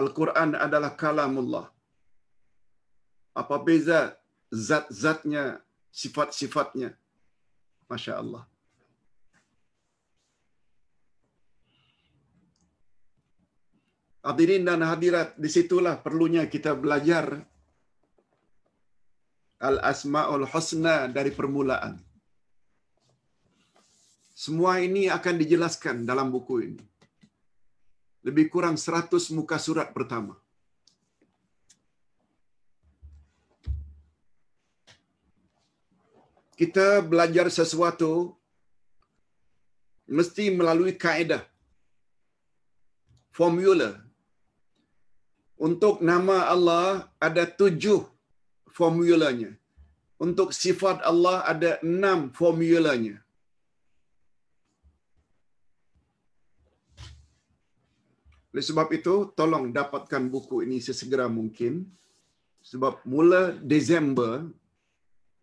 Al-Quran adalah kalamullah. Apa beza zat-zatnya, sifat-sifatnya? Masya Allah. Hadirin dan hadirat, disitulah perlunya kita belajar Al-Asma'ul Husna dari permulaan. Semua ini akan dijelaskan dalam buku ini lebih kurang 100 muka surat pertama. Kita belajar sesuatu mesti melalui kaedah formula untuk nama Allah ada tujuh formulanya. Untuk sifat Allah ada enam formulanya. Oleh sebab itu, tolong dapatkan buku ini sesegera mungkin. Sebab mula Desember,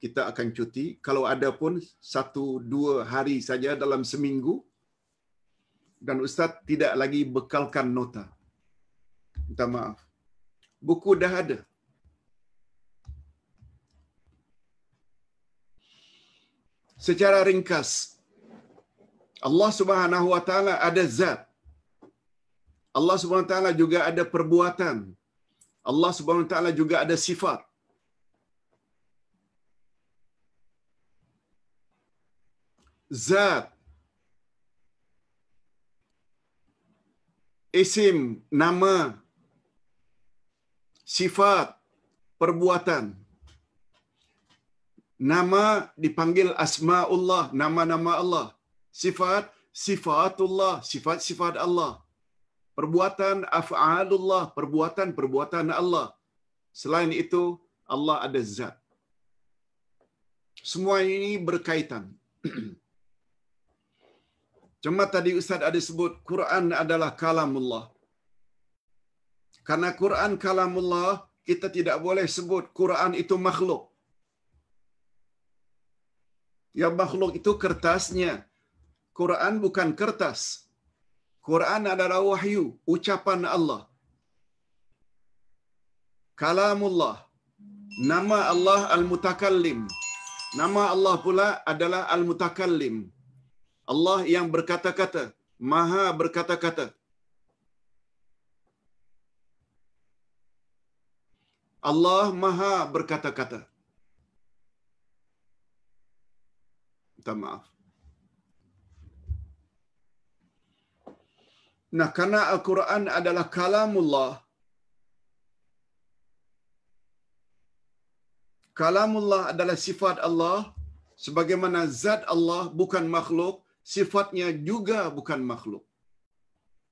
kita akan cuti. Kalau ada pun, satu dua hari saja dalam seminggu. Dan Ustaz tidak lagi bekalkan nota. Minta maaf. Buku dah ada. Secara ringkas, Allah Subhanahu wa taala ada zat. Allah Subhanahu Wa Taala juga ada perbuatan. Allah Subhanahu Wa Taala juga ada sifat. Zat isim nama sifat perbuatan nama dipanggil asmaullah nama-nama Allah sifat sifatullah sifat-sifat Allah perbuatan af'alullah, perbuatan-perbuatan Allah. Selain itu, Allah ada zat. Semua ini berkaitan. Cuma tadi Ustaz ada sebut, Quran adalah kalamullah. Karena Quran kalamullah, kita tidak boleh sebut Quran itu makhluk. Yang makhluk itu kertasnya. Quran bukan kertas. Quran adalah wahyu, ucapan Allah. Kalamullah. Nama Allah Al-Mutakallim. Nama Allah pula adalah Al-Mutakallim. Allah yang berkata-kata, Maha berkata-kata. Allah Maha berkata-kata. Minta maaf. Nah, karena Al-Quran adalah kalamullah. Kalamullah adalah sifat Allah. Sebagaimana zat Allah bukan makhluk, sifatnya juga bukan makhluk.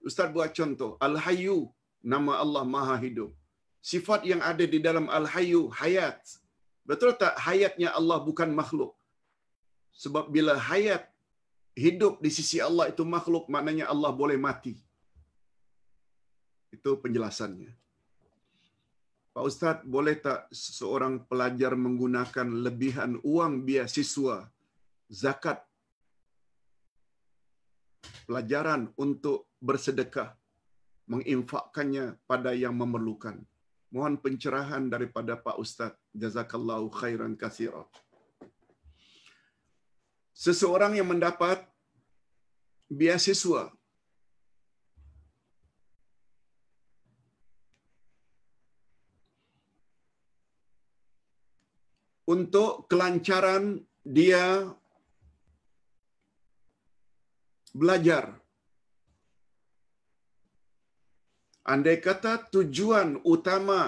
Ustaz buat contoh. Al-Hayyu, nama Allah Maha Hidup. Sifat yang ada di dalam Al-Hayyu, hayat. Betul tak? Hayatnya Allah bukan makhluk. Sebab bila hayat hidup di sisi Allah itu makhluk, maknanya Allah boleh mati. Itu penjelasannya. Pak Ustadz, boleh tak seorang pelajar menggunakan lebihan uang biasiswa zakat pelajaran untuk bersedekah, menginfakkannya pada yang memerlukan? Mohon pencerahan daripada Pak Ustadz. Jazakallahu khairan kasiro. Seseorang yang mendapat biasiswa untuk kelancaran dia belajar. Andai kata tujuan utama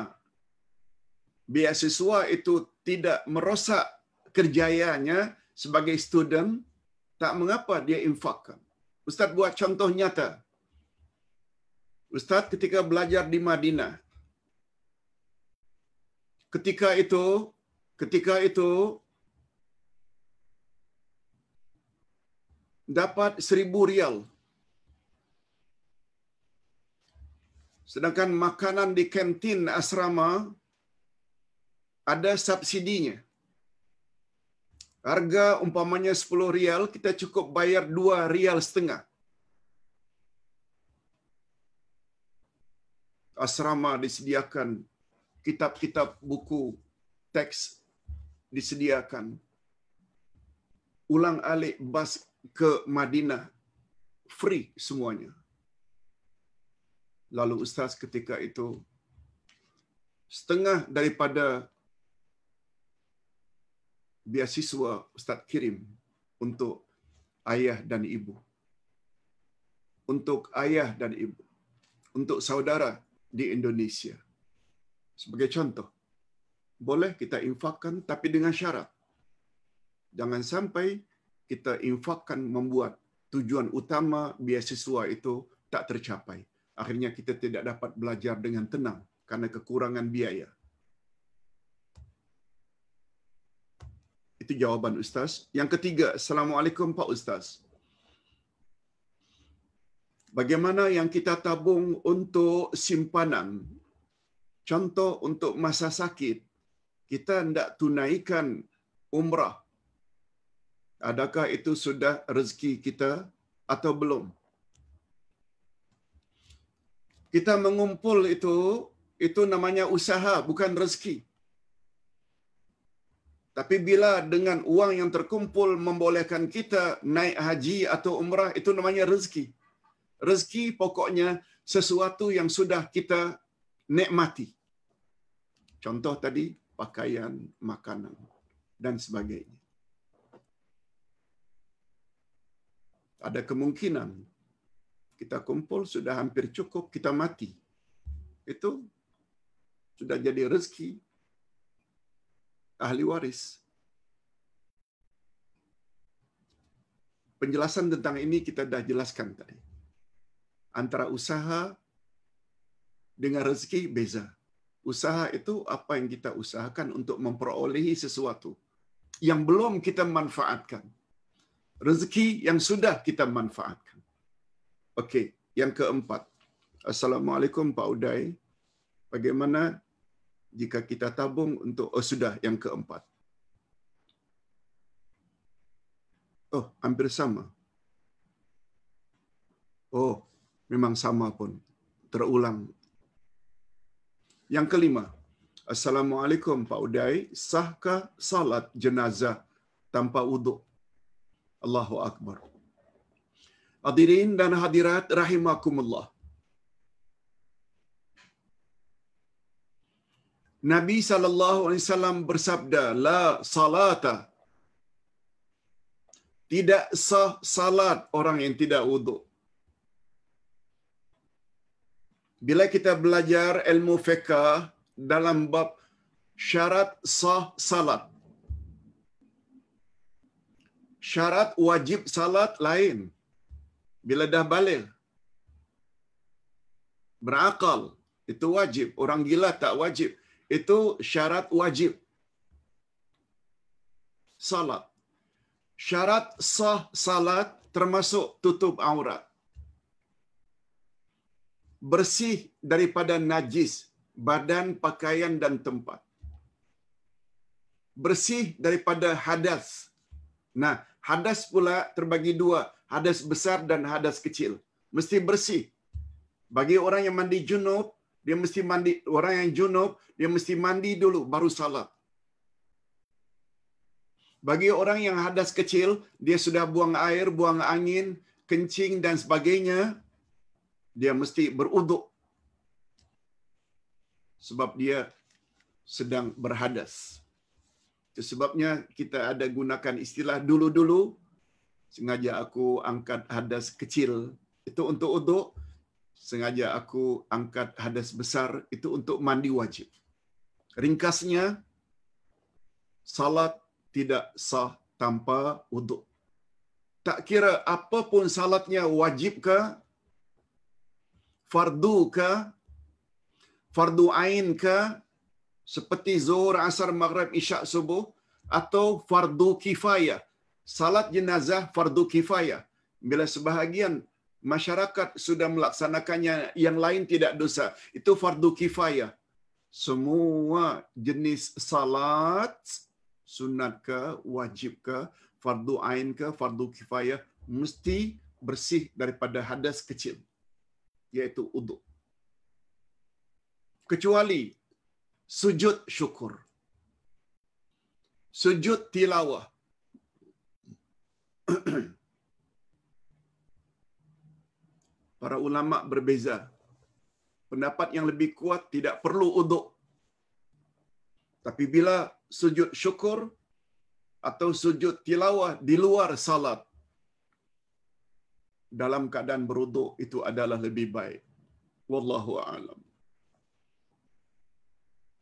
beasiswa itu tidak merosak kerjayanya sebagai student, tak mengapa dia infakkan. Ustaz buat contoh nyata. Ustaz ketika belajar di Madinah, ketika itu Ketika itu dapat seribu rial. Sedangkan makanan di kantin asrama ada subsidinya. Harga umpamanya 10 rial, kita cukup bayar 2 rial setengah. Asrama disediakan kitab-kitab buku teks disediakan. Ulang alik bas ke Madinah. Free semuanya. Lalu Ustaz ketika itu, setengah daripada beasiswa Ustaz kirim untuk ayah dan ibu. Untuk ayah dan ibu. Untuk saudara di Indonesia. Sebagai contoh, boleh kita infakkan tapi dengan syarat. Jangan sampai kita infakkan membuat tujuan utama beasiswa itu tak tercapai. Akhirnya kita tidak dapat belajar dengan tenang karena kekurangan biaya. Itu jawaban Ustaz. Yang ketiga, Assalamualaikum Pak Ustaz. Bagaimana yang kita tabung untuk simpanan? Contoh untuk masa sakit, kita hendak tunaikan umrah adakah itu sudah rezeki kita atau belum kita mengumpul itu itu namanya usaha bukan rezeki tapi bila dengan uang yang terkumpul membolehkan kita naik haji atau umrah itu namanya rezeki rezeki pokoknya sesuatu yang sudah kita nikmati contoh tadi pakaian, makanan, dan sebagainya. Ada kemungkinan kita kumpul sudah hampir cukup, kita mati. Itu sudah jadi rezeki ahli waris. Penjelasan tentang ini kita dah jelaskan tadi. Antara usaha dengan rezeki beza. Usaha itu apa yang kita usahakan untuk memperolehi sesuatu yang belum kita manfaatkan. Rezeki yang sudah kita manfaatkan. oke yang keempat. Assalamualaikum Pak Uday. Bagaimana jika kita tabung untuk oh sudah yang keempat. Oh, hampir sama. Oh, memang sama pun. Terulang Yang kelima, Assalamualaikum Pak Uday, sahkah salat jenazah tanpa uduk? Allahu Akbar. Hadirin dan hadirat rahimakumullah. Nabi saw bersabda, "La salata." Tidak sah salat orang yang tidak uduk.' bila kita belajar ilmu fiqah dalam bab syarat sah salat. Syarat wajib salat lain. Bila dah balik. Berakal. Itu wajib. Orang gila tak wajib. Itu syarat wajib. Salat. Syarat sah salat termasuk tutup aurat bersih daripada najis badan, pakaian dan tempat. Bersih daripada hadas. Nah, hadas pula terbagi dua, hadas besar dan hadas kecil. Mesti bersih. Bagi orang yang mandi junub, dia mesti mandi orang yang junub, dia mesti mandi dulu baru salat. Bagi orang yang hadas kecil, dia sudah buang air, buang angin, kencing dan sebagainya, dia mesti beruduk sebab dia sedang berhadas. Itu sebabnya kita ada gunakan istilah dulu-dulu sengaja aku angkat hadas kecil itu untuk uduk sengaja aku angkat hadas besar itu untuk mandi wajib. Ringkasnya salat tidak sah tanpa uduk. Tak kira apapun salatnya wajibkah fardu ke fardu ain ke seperti zuhur asar maghrib isyak subuh atau fardu kifayah salat jenazah fardu kifayah bila sebahagian masyarakat sudah melaksanakannya yang lain tidak dosa itu fardu kifayah semua jenis salat sunat ke wajib ke fardu ain ke fardu kifayah mesti bersih daripada hadas kecil yaitu udu. Kecuali sujud syukur. Sujud tilawah. Para ulama berbeza. Pendapat yang lebih kuat tidak perlu uduk. Tapi bila sujud syukur atau sujud tilawah di luar salat, dalam keadaan beruduk itu adalah lebih baik. Wallahu a'lam.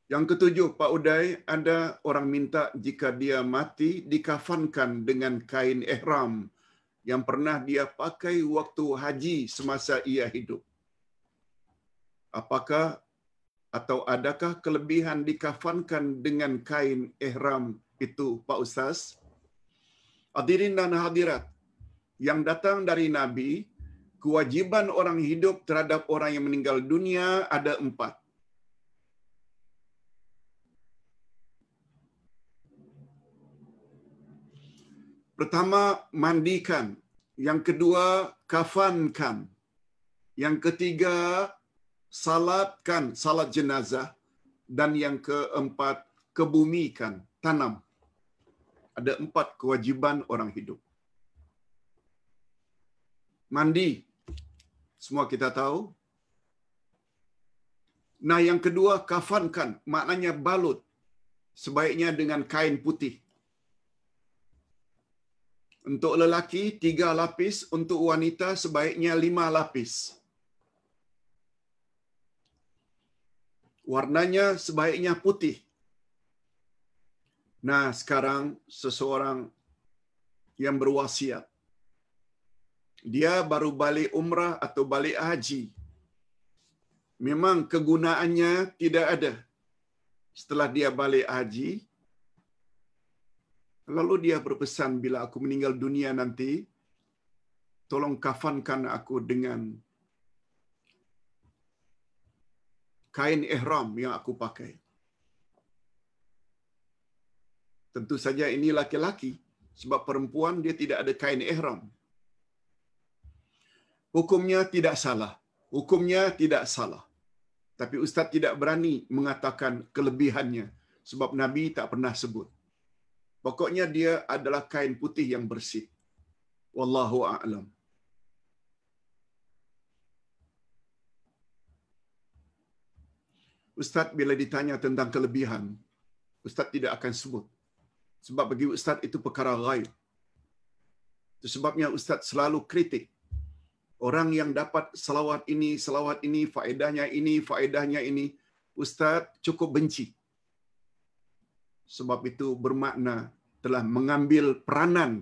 Yang ketujuh Pak Uday ada orang minta jika dia mati dikafankan dengan kain ihram yang pernah dia pakai waktu haji semasa ia hidup. Apakah atau adakah kelebihan dikafankan dengan kain ihram itu Pak Ustaz? Hadirin dan hadirat, yang datang dari Nabi, kewajiban orang hidup terhadap orang yang meninggal dunia ada empat. Pertama, mandikan. Yang kedua, kafankan. Yang ketiga, salatkan, salat jenazah. Dan yang keempat, kebumikan, tanam. Ada empat kewajiban orang hidup mandi. Semua kita tahu. Nah, yang kedua kafankan, maknanya balut. Sebaiknya dengan kain putih. Untuk lelaki tiga lapis, untuk wanita sebaiknya lima lapis. Warnanya sebaiknya putih. Nah, sekarang seseorang yang berwasiat dia baru balik umrah atau balik haji. Memang kegunaannya tidak ada. Setelah dia balik haji, lalu dia berpesan bila aku meninggal dunia nanti, tolong kafankan aku dengan kain ihram yang aku pakai. Tentu saja ini laki-laki, sebab perempuan dia tidak ada kain ihram. hukumnya tidak salah. Hukumnya tidak salah. Tapi Ustaz tidak berani mengatakan kelebihannya sebab Nabi tak pernah sebut. Pokoknya dia adalah kain putih yang bersih. Wallahu a'lam. Ustaz bila ditanya tentang kelebihan, Ustaz tidak akan sebut. Sebab bagi Ustaz itu perkara gaib. Sebabnya Ustaz selalu kritik orang yang dapat selawat ini, selawat ini, faedahnya ini, faedahnya ini. Ustaz cukup benci. Sebab itu bermakna telah mengambil peranan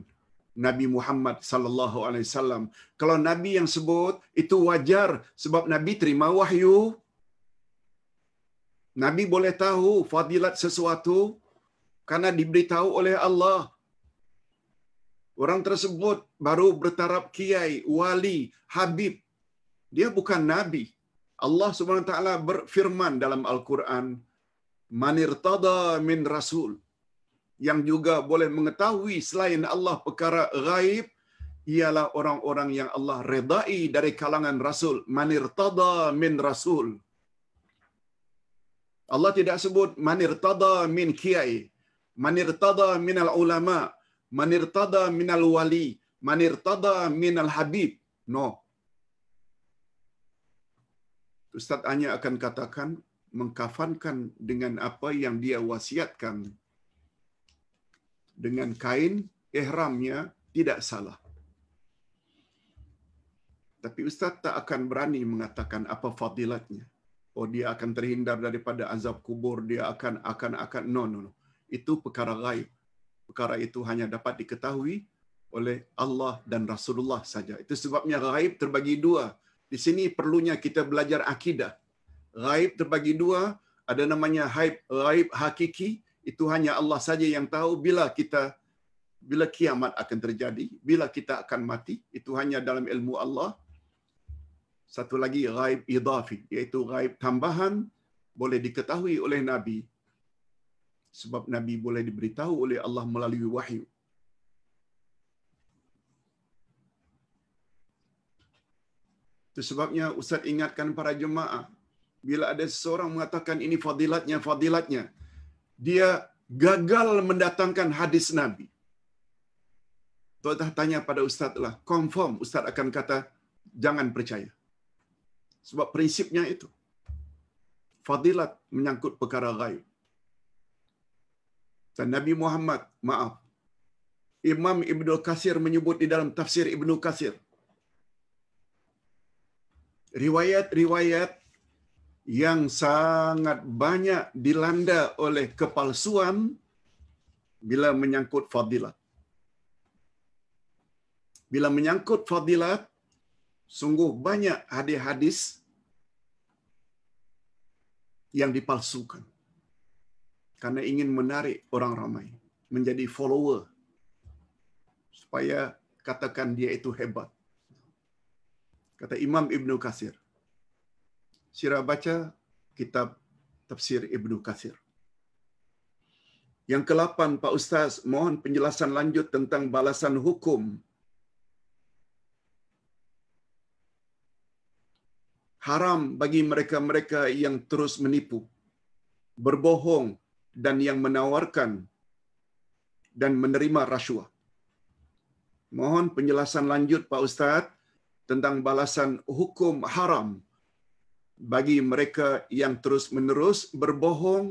Nabi Muhammad sallallahu alaihi wasallam. Kalau nabi yang sebut itu wajar sebab nabi terima wahyu. Nabi boleh tahu fadilat sesuatu karena diberitahu oleh Allah. Orang tersebut baru bertaraf kiai, wali, habib. Dia bukan nabi. Allah Subhanahu wa taala berfirman dalam Al-Qur'an, "Man irtada min rasul" yang juga boleh mengetahui selain Allah perkara gaib ialah orang-orang yang Allah redai dari kalangan rasul manir tada min rasul Allah tidak sebut manir tada min kiai manir tada min al ulama manirtada minal wali, manirtada minal habib. No. Ustaz hanya akan katakan, mengkafankan dengan apa yang dia wasiatkan. Dengan kain, ihramnya tidak salah. Tapi Ustaz tak akan berani mengatakan apa fadilatnya. Oh dia akan terhindar daripada azab kubur, dia akan akan akan no no no. Itu perkara gaib perkara itu hanya dapat diketahui oleh Allah dan Rasulullah saja. Itu sebabnya gaib terbagi dua. Di sini perlunya kita belajar akidah. Gaib terbagi dua, ada namanya gaib, gaib hakiki, itu hanya Allah saja yang tahu bila kita bila kiamat akan terjadi, bila kita akan mati, itu hanya dalam ilmu Allah. Satu lagi gaib idafi, iaitu gaib tambahan boleh diketahui oleh Nabi sebab Nabi boleh diberitahu oleh Allah melalui wahyu. Itu sebabnya Ustaz ingatkan para jemaah, bila ada seseorang mengatakan ini fadilatnya, fadilatnya, dia gagal mendatangkan hadis Nabi. Tuan-tuan tanya pada Ustaz lah, confirm Ustaz akan kata, jangan percaya. Sebab prinsipnya itu. Fadilat menyangkut perkara gaib. Dan Nabi Muhammad, maaf. Imam Ibnu Kasir menyebut di dalam tafsir Ibnu Kasir. Riwayat-riwayat yang sangat banyak dilanda oleh kepalsuan bila menyangkut fadilat. Bila menyangkut fadilat, sungguh banyak hadis-hadis yang dipalsukan. karena ingin menarik orang ramai menjadi follower supaya katakan dia itu hebat. Kata Imam Ibn Qasir. Sira baca kitab tafsir Ibn Qasir Yang ke-8, Pak Ustaz, mohon penjelasan lanjut tentang balasan hukum. Haram bagi mereka-mereka yang terus menipu, berbohong, dan yang menawarkan dan menerima rasuah. Mohon penjelasan lanjut Pak Ustaz tentang balasan hukum haram bagi mereka yang terus-menerus berbohong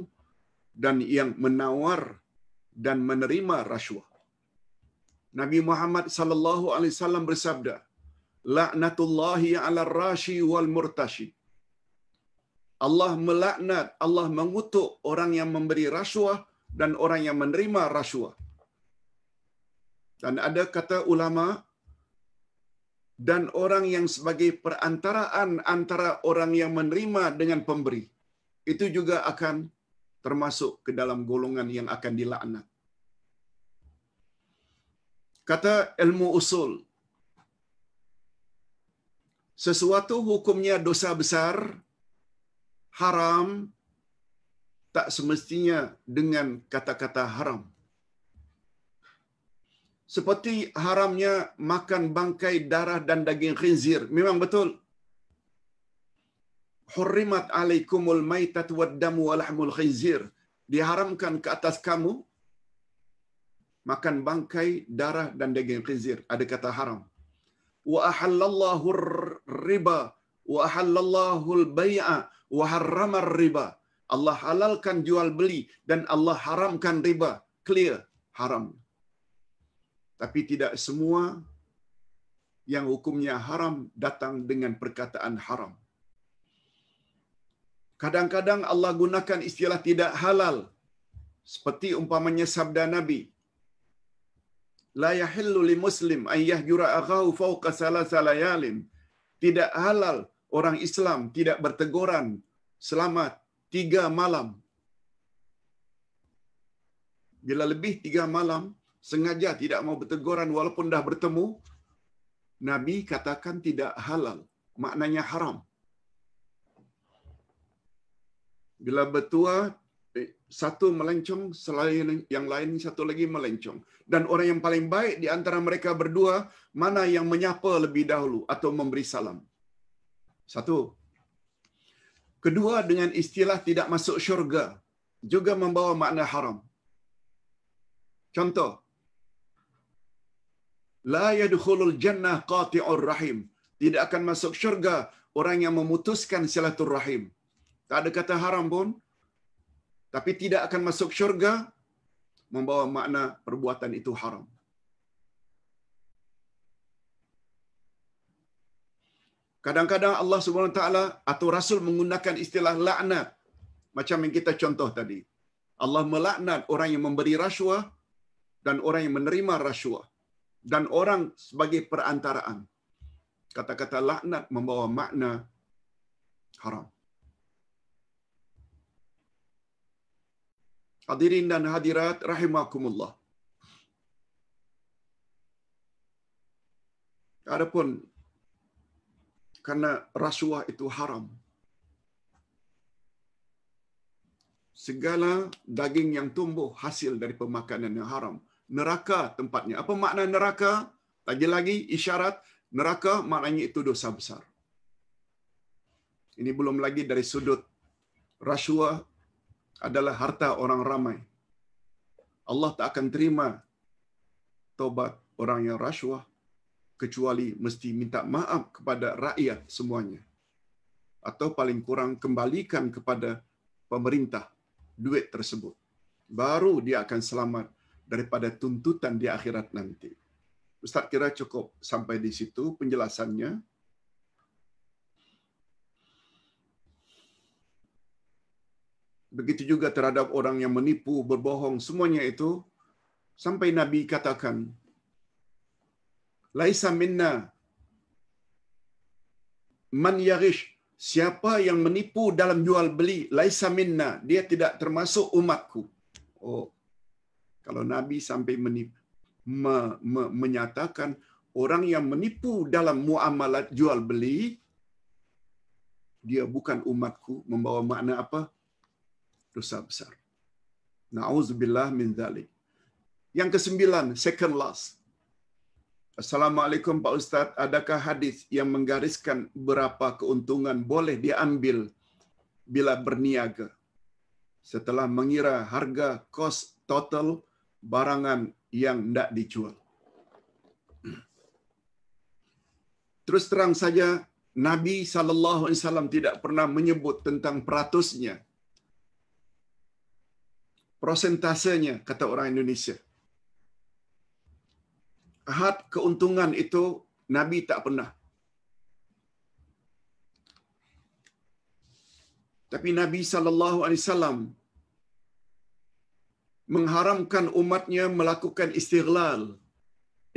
dan yang menawar dan menerima rasuah. Nabi Muhammad sallallahu alaihi wasallam bersabda, "La'natullahi 'ala rashi wal murtashi." Allah melaknat, Allah mengutuk orang yang memberi rasuah dan orang yang menerima rasuah. Dan ada kata ulama dan orang yang sebagai perantaraan antara orang yang menerima dengan pemberi itu juga akan termasuk ke dalam golongan yang akan dilaknat. Kata ilmu usul sesuatu hukumnya dosa besar haram tak semestinya dengan kata-kata haram. Seperti haramnya makan bangkai darah dan daging khinzir. Memang betul. Hurrimat alaikumul maitat wa damu walahmul khinzir. Diharamkan ke atas kamu makan bangkai darah dan daging khinzir. Ada kata haram. Wa ahallallahu riba wa ahallallahu al-bay'a waharramar riba. Allah halalkan jual beli dan Allah haramkan riba. Clear, haram. Tapi tidak semua yang hukumnya haram datang dengan perkataan haram. Kadang-kadang Allah gunakan istilah tidak halal seperti umpamanya sabda Nabi la yahillu li muslim ayyah jura akahu fawqa salasa layalin tidak halal orang Islam tidak berteguran selama tiga malam. Bila lebih tiga malam, sengaja tidak mau berteguran walaupun dah bertemu, Nabi katakan tidak halal, maknanya haram. Bila bertua, eh, satu melencong, selain yang lain satu lagi melencong. Dan orang yang paling baik di antara mereka berdua, mana yang menyapa lebih dahulu atau memberi salam. Satu. Kedua, dengan istilah tidak masuk syurga juga membawa makna haram. Contoh. La yadkhulul jannah qati'ur rahim. Tidak akan masuk syurga orang yang memutuskan silaturrahim. Tak ada kata haram pun. Tapi tidak akan masuk syurga membawa makna perbuatan itu haram. Kadang-kadang Allah Subhanahu Wa taala atau Rasul menggunakan istilah laknat. Macam yang kita contoh tadi. Allah melaknat orang yang memberi rasuah dan orang yang menerima rasuah dan orang sebagai perantaraan. Kata-kata laknat membawa makna haram. Hadirin dan hadirat rahimakumullah. Adapun Karena rasuah itu haram. Segala daging yang tumbuh hasil dari pemakanan yang haram. Neraka tempatnya. Apa makna neraka? Lagi lagi isyarat neraka maknanya itu dosa besar. Ini belum lagi dari sudut rasuah adalah harta orang ramai. Allah tak akan terima taubat orang yang rasuah kecuali mesti minta maaf kepada rakyat semuanya. Atau paling kurang kembalikan kepada pemerintah duit tersebut. Baru dia akan selamat daripada tuntutan di akhirat nanti. Ustaz kira cukup sampai di situ penjelasannya. Begitu juga terhadap orang yang menipu, berbohong, semuanya itu sampai Nabi katakan laisa minna man yarish siapa yang menipu dalam jual beli laisa minna dia tidak termasuk umatku oh kalau nabi sampai menipu me, me, menyatakan orang yang menipu dalam muamalat jual beli dia bukan umatku membawa makna apa dosa besar. Nauzubillah min dzalik. Yang kesembilan, second last. Assalamualaikum Pak Ustaz, adakah hadis yang menggariskan berapa keuntungan boleh diambil bila berniaga? Setelah mengira harga cost total barangan yang tidak dijual. Terus terang saja, Nabi sallallahu alaihi wasallam tidak pernah menyebut tentang peratusnya. Prosentasenya kata orang Indonesia had keuntungan itu Nabi tak pernah. Tapi Nabi saw mengharamkan umatnya melakukan istighlal.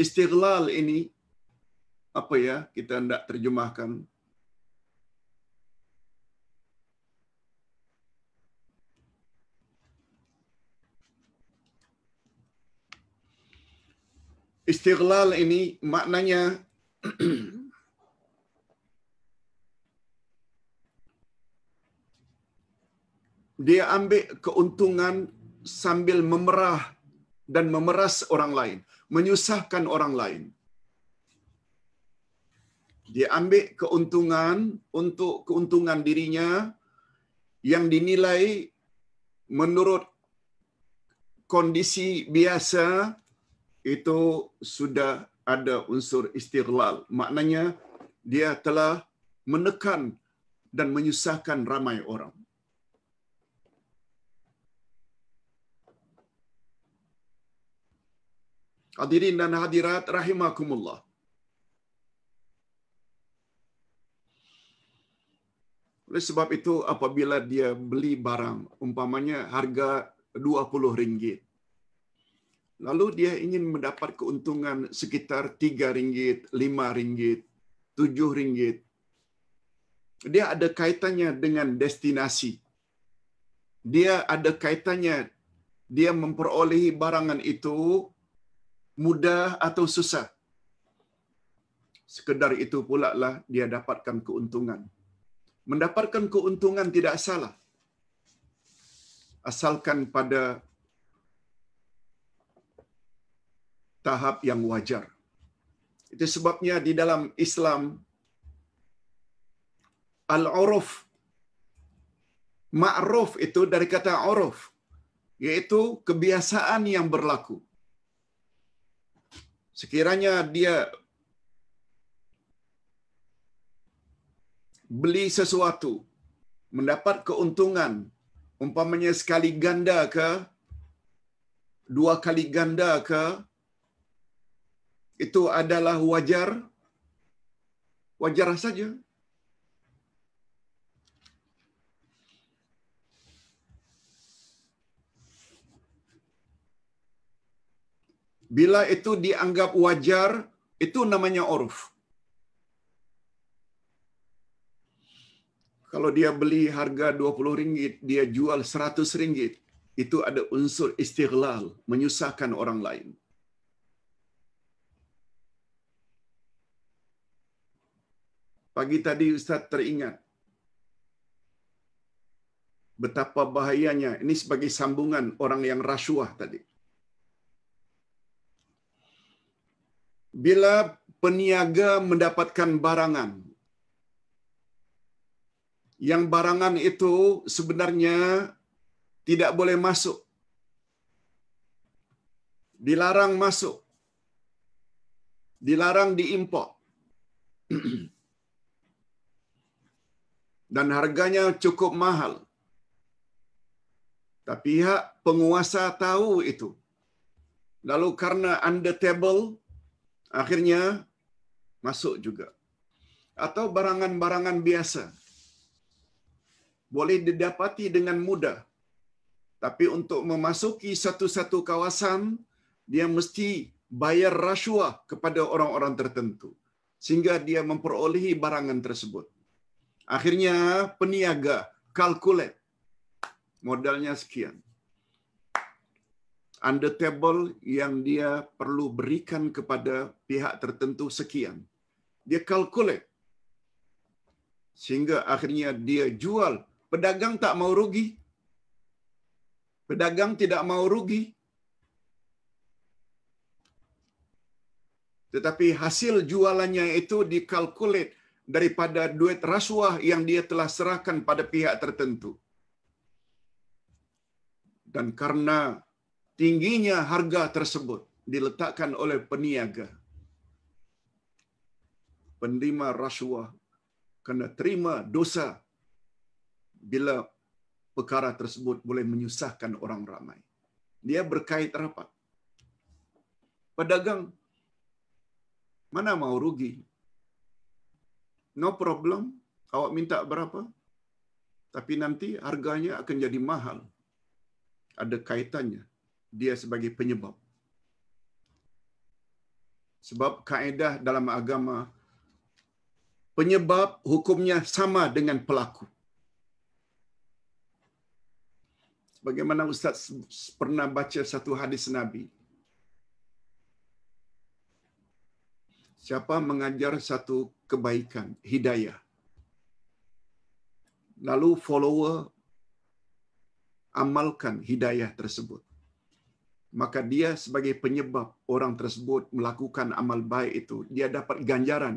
Istighlal ini apa ya? Kita hendak terjemahkan istighlal ini maknanya dia ambil keuntungan sambil memerah dan memeras orang lain, menyusahkan orang lain. Dia ambil keuntungan untuk keuntungan dirinya yang dinilai menurut kondisi biasa itu sudah ada unsur istighlal. Maknanya dia telah menekan dan menyusahkan ramai orang. Hadirin dan hadirat rahimakumullah. Oleh sebab itu apabila dia beli barang umpamanya harga 20 ringgit lalu dia ingin mendapat keuntungan sekitar tiga ringgit, lima ringgit, tujuh ringgit. Dia ada kaitannya dengan destinasi. Dia ada kaitannya dia memperolehi barangan itu mudah atau susah. Sekedar itu pula lah dia dapatkan keuntungan. Mendapatkan keuntungan tidak salah. Asalkan pada tahap yang wajar. Itu sebabnya di dalam Islam al-uruf ma'ruf itu dari kata uruf yaitu kebiasaan yang berlaku. Sekiranya dia beli sesuatu, mendapat keuntungan, umpamanya sekali ganda ke, dua kali ganda ke, itu adalah wajar, wajar saja. Bila itu dianggap wajar, itu namanya oruf. Kalau dia beli harga 20 ringgit, dia jual 100 ringgit. Itu ada unsur istighlal, menyusahkan orang lain. Pagi tadi Ustaz teringat betapa bahayanya ini sebagai sambungan orang yang rasuah tadi. Bila peniaga mendapatkan barangan yang barangan itu sebenarnya tidak boleh masuk. Dilarang masuk. Dilarang diimpor. dan harganya cukup mahal. Tapi pihak penguasa tahu itu. Lalu karena under table, akhirnya masuk juga. Atau barangan-barangan biasa. Boleh didapati dengan mudah. Tapi untuk memasuki satu-satu kawasan, dia mesti bayar rasuah kepada orang-orang tertentu. Sehingga dia memperolehi barangan tersebut. Akhirnya peniaga kalkulat modalnya sekian. Under table yang dia perlu berikan kepada pihak tertentu sekian. Dia kalkulat sehingga akhirnya dia jual. Pedagang tak mau rugi. Pedagang tidak mau rugi. Tetapi hasil jualannya itu dikalkulat daripada duit rasuah yang dia telah serahkan pada pihak tertentu. Dan karena tingginya harga tersebut diletakkan oleh peniaga, penerima rasuah kena terima dosa bila perkara tersebut boleh menyusahkan orang ramai. Dia berkait rapat. Pedagang mana mau rugi No problem. Awak minta berapa? Tapi nanti harganya akan jadi mahal. Ada kaitannya. Dia sebagai penyebab. Sebab kaedah dalam agama, penyebab hukumnya sama dengan pelaku. Bagaimana Ustaz pernah baca satu hadis Nabi, siapa mengajar satu kebaikan, hidayah. Lalu follower amalkan hidayah tersebut. Maka dia sebagai penyebab orang tersebut melakukan amal baik itu, dia dapat ganjaran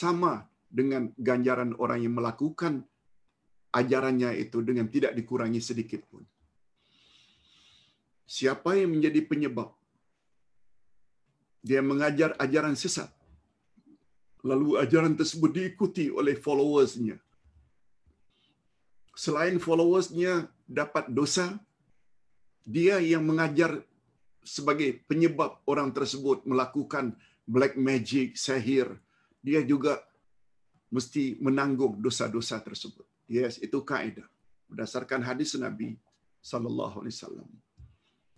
sama dengan ganjaran orang yang melakukan ajarannya itu dengan tidak dikurangi sedikit pun. Siapa yang menjadi penyebab dia mengajar ajaran sesat, lalu ajaran tersebut diikuti oleh followersnya. Selain followersnya dapat dosa, dia yang mengajar sebagai penyebab orang tersebut melakukan black magic, sehir, dia juga mesti menanggung dosa-dosa tersebut. Yes, itu kaedah berdasarkan hadis Nabi sallallahu alaihi wasallam.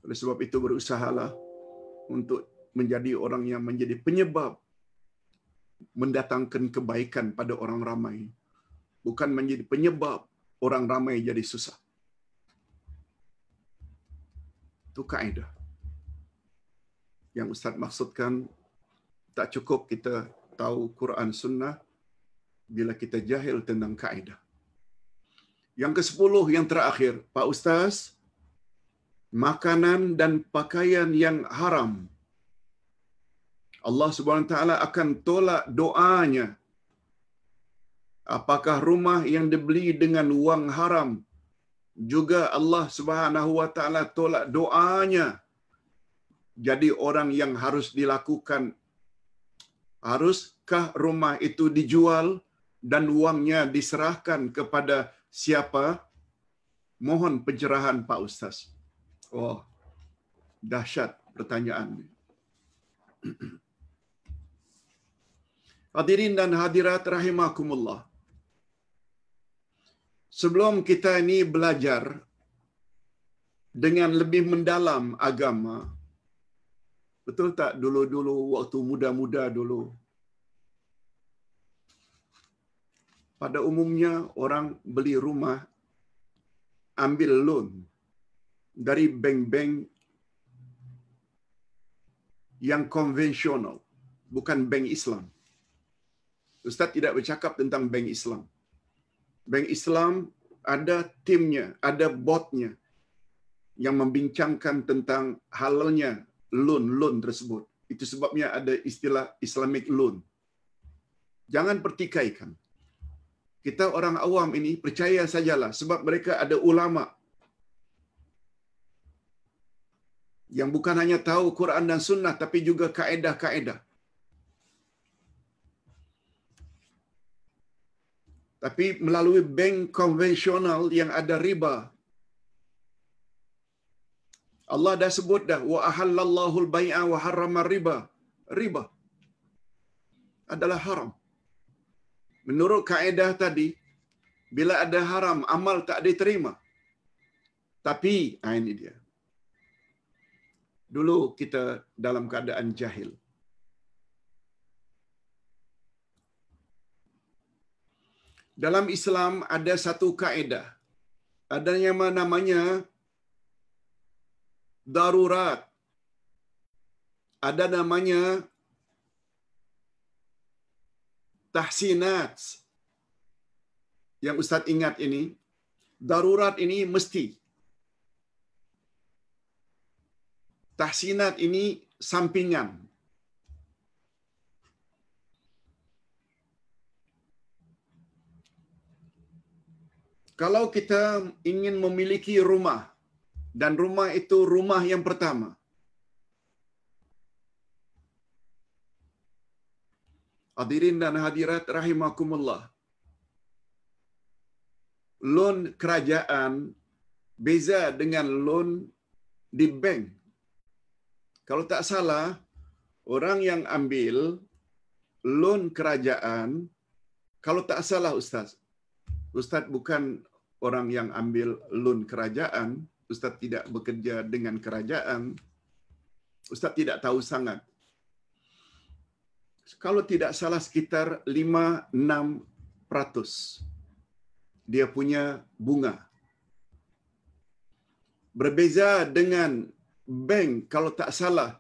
Oleh sebab itu berusahalah untuk menjadi orang yang menjadi penyebab mendatangkan kebaikan pada orang ramai bukan menjadi penyebab orang ramai jadi susah. Itu kaedah. Yang Ustaz maksudkan, tak cukup kita tahu Quran Sunnah bila kita jahil tentang kaedah. Yang ke-10, yang terakhir, Pak Ustaz, makanan dan pakaian yang haram Allah Subhanahu taala akan tolak doanya. Apakah rumah yang dibeli dengan wang haram juga Allah Subhanahu wa taala tolak doanya. Jadi orang yang harus dilakukan haruskah rumah itu dijual dan uangnya diserahkan kepada siapa? Mohon pencerahan Pak Ustaz. Oh, dahsyat pertanyaan Hadirin dan hadirat rahimakumullah. Sebelum kita ini belajar dengan lebih mendalam agama, betul tak dulu-dulu waktu muda-muda dulu, pada umumnya orang beli rumah, ambil loan dari bank-bank yang konvensional, bukan bank Islam. Ustaz tidak bercakap tentang Bank Islam. Bank Islam ada timnya, ada botnya yang membincangkan tentang halalnya loan-loan tersebut. Itu sebabnya ada istilah Islamic loan. Jangan pertikaikan. Kita orang awam ini percaya sajalah sebab mereka ada ulama yang bukan hanya tahu Quran dan Sunnah tapi juga kaedah-kaedah. tapi melalui bank konvensional yang ada riba. Allah dah sebut dah wa ahallallahu al-bai'a wa harrama riba. Riba adalah haram. Menurut kaedah tadi, bila ada haram, amal tak diterima. Tapi, ah, ini dia. Dulu kita dalam keadaan jahil. Dalam Islam ada satu kaedah. Ada yang namanya darurat. Ada namanya tahsinat. Yang Ustadz ingat ini, darurat ini mesti. Tahsinat ini sampingan. kalau kita ingin memiliki rumah dan rumah itu rumah yang pertama Hadirin dan hadirat rahimakumullah loan kerajaan beza dengan loan di bank kalau tak salah orang yang ambil loan kerajaan kalau tak salah ustaz Ustadz bukan orang yang ambil loan kerajaan, Ustadz tidak bekerja dengan kerajaan, Ustadz tidak tahu sangat. Kalau tidak salah sekitar 5-6 peratus dia punya bunga. Berbeza dengan bank kalau tak salah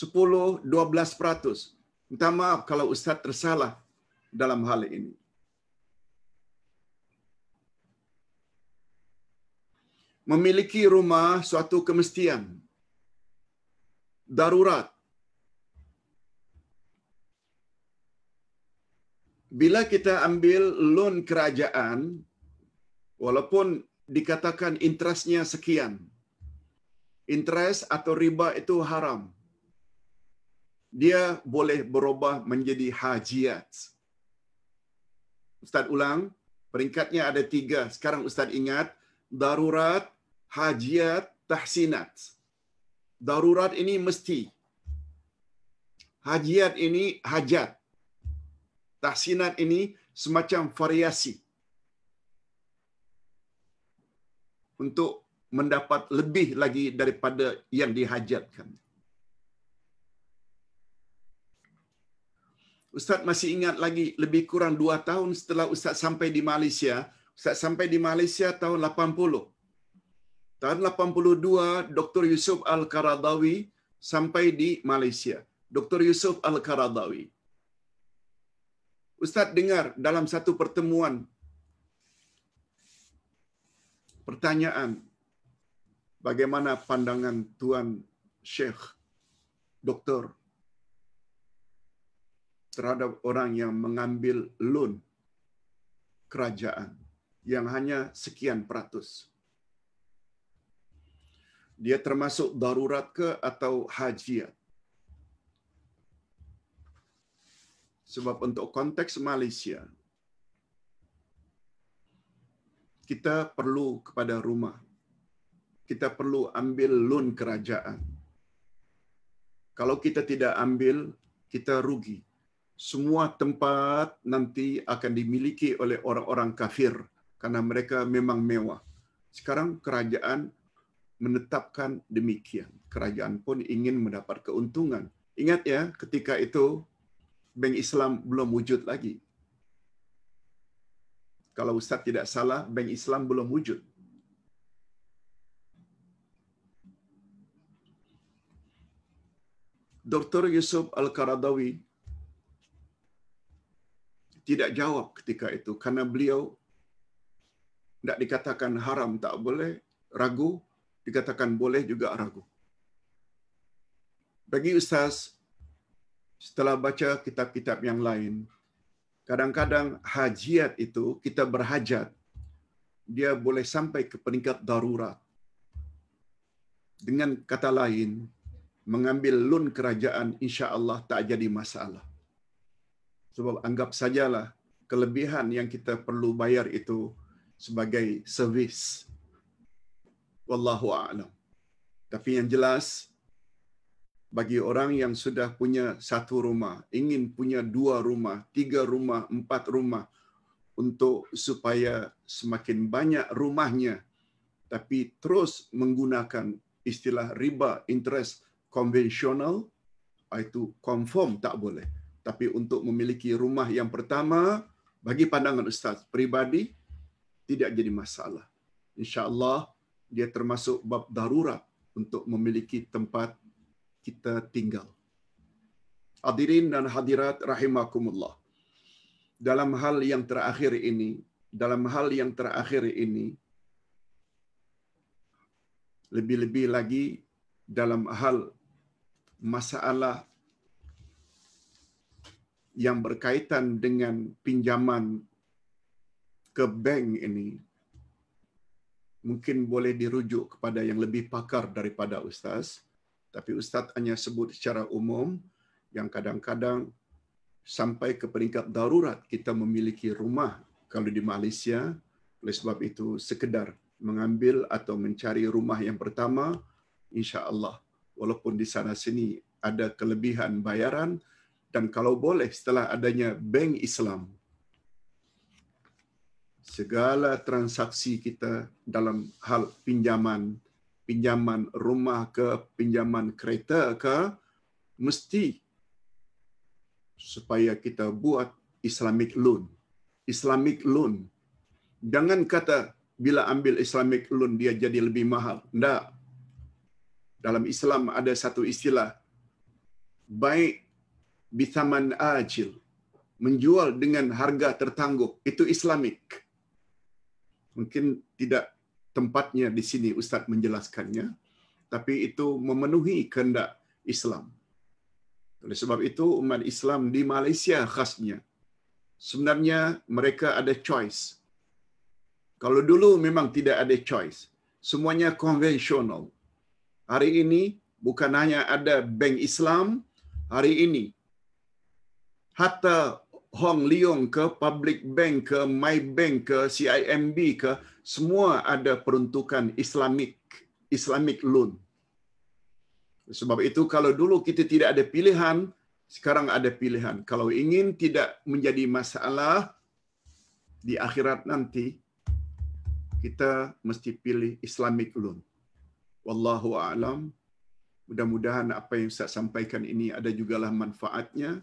10-12 peratus. Minta maaf kalau ustadz tersalah dalam hal ini. memiliki rumah suatu kemestian darurat bila kita ambil loan kerajaan walaupun dikatakan interestnya sekian interest atau riba itu haram dia boleh berubah menjadi hajiat ustaz ulang peringkatnya ada tiga. sekarang ustaz ingat darurat hajiat tahsinat. Darurat ini mesti. Hajiat ini hajat. Tahsinat ini semacam variasi. Untuk mendapat lebih lagi daripada yang dihajatkan. Ustaz masih ingat lagi lebih kurang dua tahun setelah Ustaz sampai di Malaysia. Ustaz sampai di Malaysia tahun tahun 82 Dr. Yusuf Al-Karadawi sampai di Malaysia. Dr. Yusuf Al-Karadawi. Ustaz dengar dalam satu pertemuan pertanyaan bagaimana pandangan Tuan Sheikh, Dr. terhadap orang yang mengambil loan kerajaan yang hanya sekian peratus. dia termasuk darurat ke atau hajiat? Sebab untuk konteks Malaysia, kita perlu kepada rumah. Kita perlu ambil loan kerajaan. Kalau kita tidak ambil, kita rugi. Semua tempat nanti akan dimiliki oleh orang-orang kafir karena mereka memang mewah. Sekarang kerajaan menetapkan demikian. Kerajaan pun ingin mendapat keuntungan. Ingat ya, ketika itu bank Islam belum wujud lagi. Kalau Ustaz tidak salah, bank Islam belum wujud. Dr. Yusuf Al-Qaradawi tidak jawab ketika itu karena beliau tidak dikatakan haram tak boleh, ragu dikatakan boleh juga ragu. Bagi Ustaz, setelah baca kitab-kitab yang lain, kadang-kadang hajiat itu kita berhajat, dia boleh sampai ke peringkat darurat. Dengan kata lain, mengambil lun kerajaan insya Allah tak jadi masalah. Sebab anggap sajalah kelebihan yang kita perlu bayar itu sebagai servis wallahu a'lam tapi yang jelas bagi orang yang sudah punya satu rumah ingin punya dua rumah tiga rumah empat rumah untuk supaya semakin banyak rumahnya tapi terus menggunakan istilah riba interest konvensional itu confirm tak boleh tapi untuk memiliki rumah yang pertama bagi pandangan ustaz pribadi tidak jadi masalah insyaallah dia termasuk bab darurat untuk memiliki tempat kita tinggal. Hadirin dan hadirat rahimakumullah. Dalam hal yang terakhir ini, dalam hal yang terakhir ini lebih-lebih lagi dalam hal masalah yang berkaitan dengan pinjaman ke bank ini mungkin boleh dirujuk kepada yang lebih pakar daripada ustaz tapi ustaz hanya sebut secara umum yang kadang-kadang sampai ke peringkat darurat kita memiliki rumah kalau di Malaysia oleh sebab itu sekedar mengambil atau mencari rumah yang pertama insya-Allah walaupun di sana sini ada kelebihan bayaran dan kalau boleh setelah adanya bank Islam segala transaksi kita dalam hal pinjaman, pinjaman rumah ke, pinjaman kereta ke, mesti supaya kita buat Islamic loan. Islamic loan. Jangan kata bila ambil Islamic loan dia jadi lebih mahal. Tidak. Dalam Islam ada satu istilah. Baik bithaman ajil. Menjual dengan harga tertangguh. Itu Islamic. Islamic mungkin tidak tempatnya di sini Ustaz menjelaskannya, tapi itu memenuhi kehendak Islam. Oleh sebab itu, umat Islam di Malaysia khasnya, sebenarnya mereka ada choice. Kalau dulu memang tidak ada choice, semuanya konvensional. Hari ini bukan hanya ada bank Islam, hari ini hatta Hong Leong ke Public Bank ke My Bank ke CIMB ke semua ada peruntukan Islamic Islamic loan. Sebab itu kalau dulu kita tidak ada pilihan, sekarang ada pilihan. Kalau ingin tidak menjadi masalah di akhirat nanti, kita mesti pilih Islamic loan. Wallahu a'lam. Mudah-mudahan apa yang saya sampaikan ini ada jugalah manfaatnya.